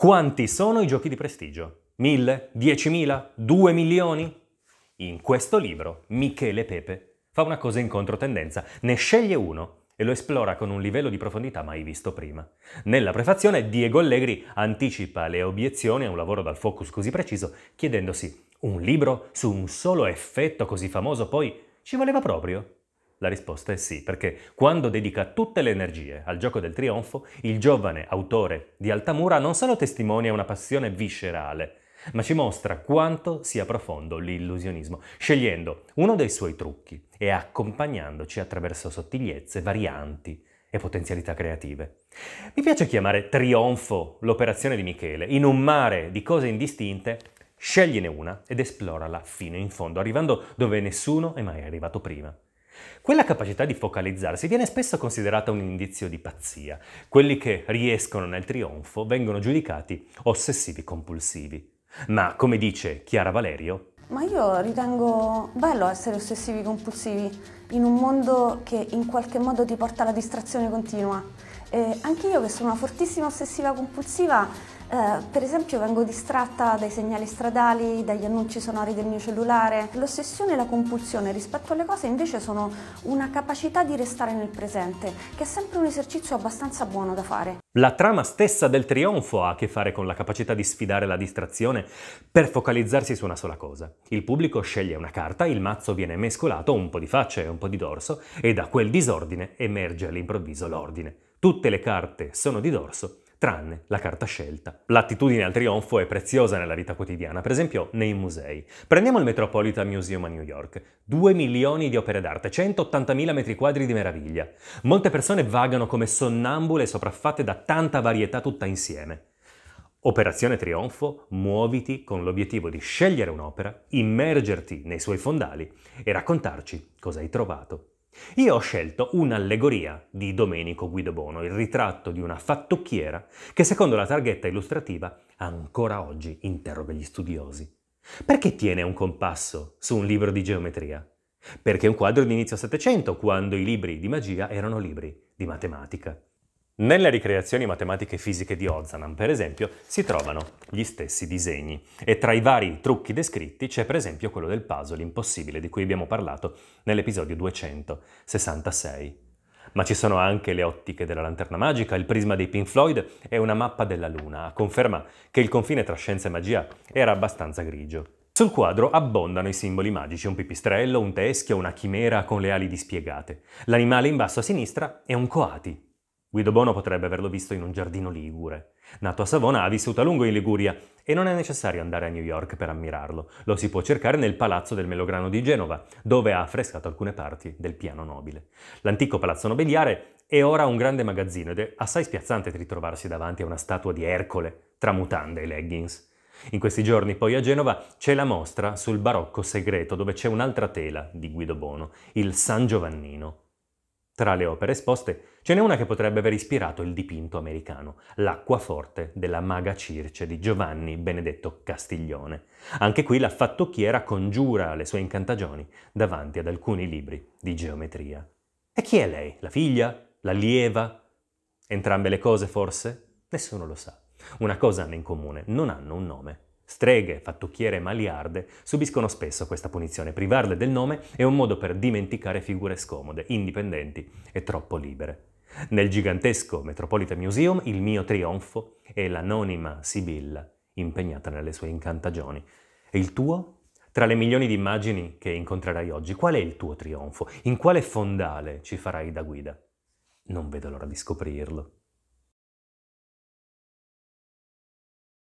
Quanti sono i giochi di prestigio? Mille? Diecimila? Due milioni? In questo libro Michele Pepe fa una cosa in controtendenza, ne sceglie uno e lo esplora con un livello di profondità mai visto prima. Nella prefazione Diego Allegri anticipa le obiezioni a un lavoro dal focus così preciso, chiedendosi un libro su un solo effetto così famoso poi ci voleva proprio? La risposta è sì, perché quando dedica tutte le energie al gioco del trionfo, il giovane autore di Altamura non solo testimonia una passione viscerale, ma ci mostra quanto sia profondo l'illusionismo, scegliendo uno dei suoi trucchi e accompagnandoci attraverso sottigliezze, varianti e potenzialità creative. Mi piace chiamare trionfo l'operazione di Michele. In un mare di cose indistinte, scegliene una ed esplorala fino in fondo, arrivando dove nessuno è mai arrivato prima. Quella capacità di focalizzarsi viene spesso considerata un indizio di pazzia. Quelli che riescono nel trionfo vengono giudicati ossessivi compulsivi. Ma, come dice Chiara Valerio, ma io ritengo bello essere ossessivi compulsivi in un mondo che in qualche modo ti porta alla distrazione continua. E anche io che sono una fortissima ossessiva compulsiva eh, per esempio vengo distratta dai segnali stradali, dagli annunci sonori del mio cellulare. L'ossessione e la compulsione rispetto alle cose invece sono una capacità di restare nel presente, che è sempre un esercizio abbastanza buono da fare. La trama stessa del trionfo ha a che fare con la capacità di sfidare la distrazione per focalizzarsi su una sola cosa. Il pubblico sceglie una carta, il mazzo viene mescolato, un po' di faccia e un po' di dorso, e da quel disordine emerge all'improvviso l'ordine. Tutte le carte sono di dorso tranne la carta scelta. L'attitudine al trionfo è preziosa nella vita quotidiana, per esempio nei musei. Prendiamo il Metropolitan Museum a New York. 2 milioni di opere d'arte, 180.000 metri quadri di meraviglia. Molte persone vagano come sonnambule sopraffatte da tanta varietà tutta insieme. Operazione Trionfo, muoviti con l'obiettivo di scegliere un'opera, immergerti nei suoi fondali e raccontarci cosa hai trovato. Io ho scelto un'allegoria di Domenico Guidobono, il ritratto di una fattocchiera che secondo la targhetta illustrativa ancora oggi interroga gli studiosi. Perché tiene un compasso su un libro di geometria? Perché è un quadro di inizio Settecento, quando i libri di magia erano libri di matematica. Nelle ricreazioni matematiche e fisiche di Ozanam, per esempio, si trovano gli stessi disegni e tra i vari trucchi descritti c'è per esempio quello del puzzle impossibile di cui abbiamo parlato nell'episodio 266. Ma ci sono anche le ottiche della lanterna magica, il prisma dei Pink Floyd e una mappa della Luna, a conferma che il confine tra scienza e magia era abbastanza grigio. Sul quadro abbondano i simboli magici, un pipistrello, un teschio, una chimera con le ali dispiegate. L'animale in basso a sinistra è un coati, Guido Bono potrebbe averlo visto in un giardino ligure. Nato a Savona, ha vissuto a lungo in Liguria e non è necessario andare a New York per ammirarlo. Lo si può cercare nel Palazzo del Melograno di Genova, dove ha affrescato alcune parti del piano nobile. L'antico palazzo nobiliare è ora un grande magazzino ed è assai spiazzante ritrovarsi davanti a una statua di Ercole, tra mutande e leggings. In questi giorni poi a Genova c'è la mostra sul barocco segreto dove c'è un'altra tela di Guido Bono, il San Giovannino. Tra le opere esposte ce n'è una che potrebbe aver ispirato il dipinto americano, l'acquaforte della maga Circe di Giovanni Benedetto Castiglione. Anche qui la fattocchiera congiura le sue incantagioni davanti ad alcuni libri di geometria. E chi è lei? La figlia? La lieva? Entrambe le cose forse? Nessuno lo sa. Una cosa hanno in comune, non hanno un nome. Streghe, fattucchiere e maliarde subiscono spesso questa punizione. Privarle del nome è un modo per dimenticare figure scomode, indipendenti e troppo libere. Nel gigantesco Metropolitan Museum il mio trionfo è l'anonima Sibilla impegnata nelle sue incantagioni. E il tuo? Tra le milioni di immagini che incontrerai oggi, qual è il tuo trionfo? In quale fondale ci farai da guida? Non vedo l'ora di scoprirlo.